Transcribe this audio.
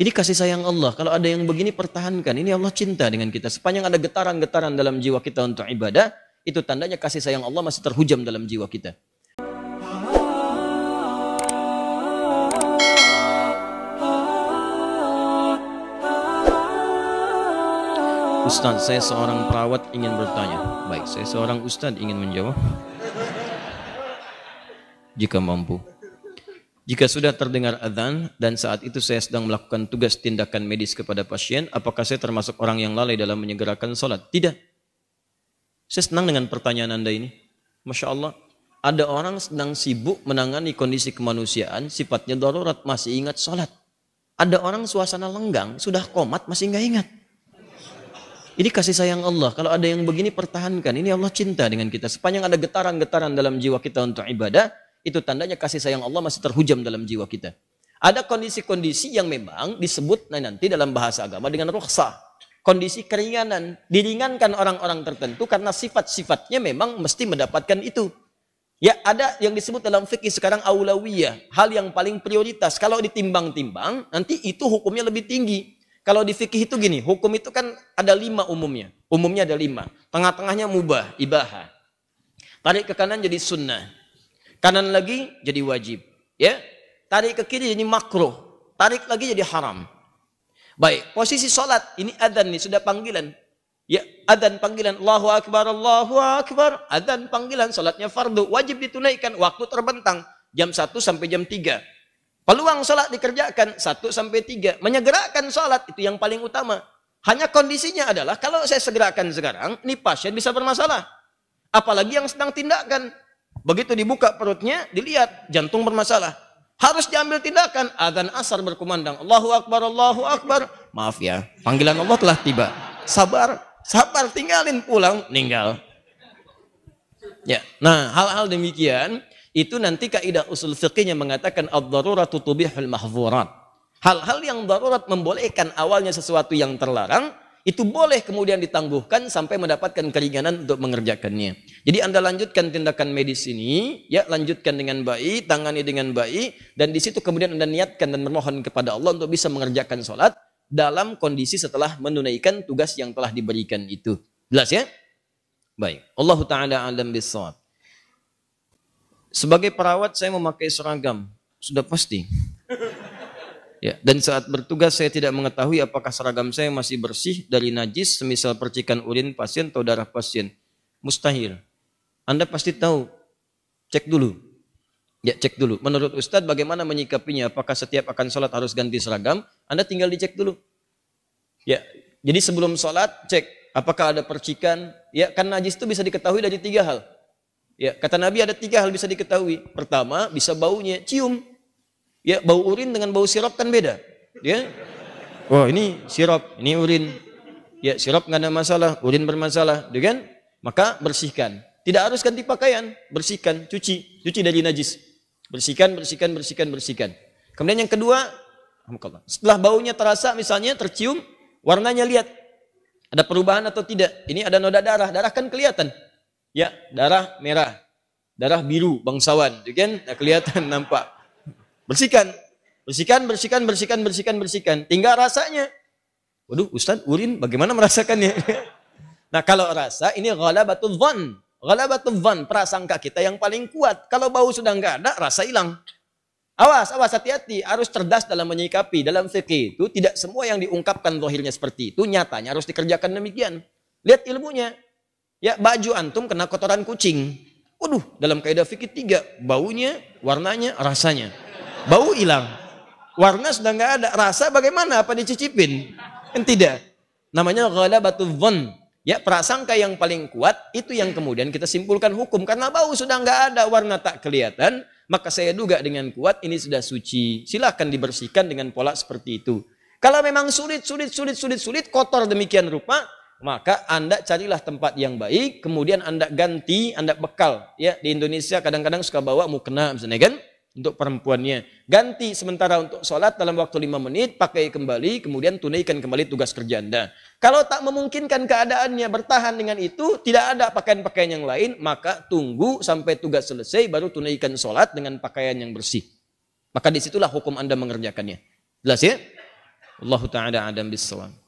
Ini kasih sayang Allah. Kalau ada yang begini pertahankan. Ini Allah cinta dengan kita. Sepanjang ada getaran-getaran dalam jiwa kita untuk ibadah, itu tandanya kasih sayang Allah masih terhujam dalam jiwa kita. Ustaz, saya seorang perawat ingin bertanya. Baik, saya seorang ustaz ingin menjawab. Jika mampu. Jika sudah terdengar adzan dan saat itu saya sedang melakukan tugas tindakan medis kepada pasien, apakah saya termasuk orang yang lalai dalam menyegerakan sholat? Tidak. Saya senang dengan pertanyaan Anda ini. Masya Allah, ada orang sedang sibuk menangani kondisi kemanusiaan, sifatnya darurat, masih ingat sholat. Ada orang suasana lenggang, sudah komat, masih nggak ingat. Ini kasih sayang Allah. Kalau ada yang begini pertahankan. Ini Allah cinta dengan kita. Sepanjang ada getaran-getaran dalam jiwa kita untuk ibadah, itu tandanya kasih sayang Allah masih terhujam dalam jiwa kita. Ada kondisi-kondisi yang memang disebut nah nanti dalam bahasa agama dengan rukhsah. Kondisi keringanan, diringankan orang-orang tertentu karena sifat-sifatnya memang mesti mendapatkan itu. Ya ada yang disebut dalam fikih sekarang aulawiyah, hal yang paling prioritas. Kalau ditimbang-timbang, nanti itu hukumnya lebih tinggi. Kalau di fikih itu gini, hukum itu kan ada lima umumnya. Umumnya ada lima. Tengah-tengahnya mubah, ibaha Tarik ke kanan jadi sunnah. Kanan lagi jadi wajib. Ya, tarik ke kiri jadi makruh, tarik lagi jadi haram. Baik, posisi solat ini adzan nih sudah panggilan. Ya, adzan panggilan Allahu akbar Allahu akbar. Adzan panggilan solatnya fardu, wajib ditunaikan waktu terbentang jam 1 sampai jam 3. Peluang solat dikerjakan 1 sampai 3. Menyegerakan solat itu yang paling utama. Hanya kondisinya adalah kalau saya segerakan sekarang, ini pasien bisa bermasalah. Apalagi yang sedang tindakan. Begitu dibuka perutnya, dilihat jantung bermasalah. Harus diambil tindakan. Adhan asar berkumandang. Allahu Akbar, Allahu Akbar. Maaf ya, panggilan Allah telah tiba. Sabar, sabar, tinggalin pulang, ninggal. Ya, nah hal-hal demikian itu nanti kaidah usul fikihnya mengatakan ad darurat tutubihul mahzurat. Hal-hal yang darurat membolehkan awalnya sesuatu yang terlarang, itu boleh kemudian ditangguhkan sampai mendapatkan keringanan untuk mengerjakannya. Jadi Anda lanjutkan tindakan medis ini, ya lanjutkan dengan baik, tangani dengan baik, dan di situ kemudian Anda niatkan dan memohon kepada Allah untuk bisa mengerjakan sholat dalam kondisi setelah menunaikan tugas yang telah diberikan itu. Jelas ya? Baik. Allah Ta'ala alam bisawab. Sebagai perawat saya memakai seragam. Sudah pasti. Ya, dan saat bertugas saya tidak mengetahui apakah seragam saya masih bersih dari najis semisal percikan urin pasien atau darah pasien. Mustahil. Anda pasti tahu. Cek dulu. Ya, cek dulu. Menurut Ustadz bagaimana menyikapinya? Apakah setiap akan sholat harus ganti seragam? Anda tinggal dicek dulu. Ya, jadi sebelum sholat cek apakah ada percikan. Ya, kan najis itu bisa diketahui dari tiga hal. Ya, kata Nabi ada tiga hal bisa diketahui. Pertama, bisa baunya, cium. Ya, bau urin dengan bau sirap kan beda. Ya. Wah, ini sirap, ini urin. Ya, sirap nggak ada masalah, urin bermasalah, ya kan? Maka bersihkan. Tidak harus ganti pakaian, bersihkan, cuci, cuci dari najis. Bersihkan, bersihkan, bersihkan, bersihkan. Kemudian yang kedua, setelah baunya terasa misalnya tercium, warnanya lihat. Ada perubahan atau tidak? Ini ada noda darah, darah kan kelihatan. Ya, darah merah, darah biru, bangsawan, ya kan? Nah, kelihatan nampak. Bersihkan. Bersihkan, bersihkan, bersihkan, bersihkan, bersihkan. Tinggal rasanya. Waduh, Ustaz, urin bagaimana merasakannya? nah, kalau rasa ini ghalabatul dhon. Ghalabatul van prasangka kita yang paling kuat. Kalau bau sudah enggak ada, rasa hilang. Awas, awas, hati-hati. Harus cerdas dalam menyikapi. Dalam fikih itu tidak semua yang diungkapkan zahirnya seperti itu. Nyatanya harus dikerjakan demikian. Lihat ilmunya. Ya, baju antum kena kotoran kucing. Waduh, dalam kaidah fikih tiga. Baunya, warnanya, rasanya. Bau hilang. Warna sudah nggak ada. Rasa bagaimana? Apa dicicipin? Kan tidak. Namanya batu von. Ya, prasangka yang paling kuat itu yang kemudian kita simpulkan hukum karena bau sudah nggak ada, warna tak kelihatan, maka saya duga dengan kuat ini sudah suci. Silahkan dibersihkan dengan pola seperti itu. Kalau memang sulit, sulit, sulit, sulit, sulit, kotor demikian rupa, maka Anda carilah tempat yang baik, kemudian Anda ganti, Anda bekal. Ya, di Indonesia kadang-kadang suka bawa mukena misalnya kan untuk perempuannya. Ganti sementara untuk sholat dalam waktu lima menit, pakai kembali, kemudian tunaikan kembali tugas kerja Anda. Kalau tak memungkinkan keadaannya bertahan dengan itu, tidak ada pakaian-pakaian yang lain, maka tunggu sampai tugas selesai, baru tunaikan sholat dengan pakaian yang bersih. Maka disitulah hukum Anda mengerjakannya. Jelas ya? Allah Ta'ala adam bisawam.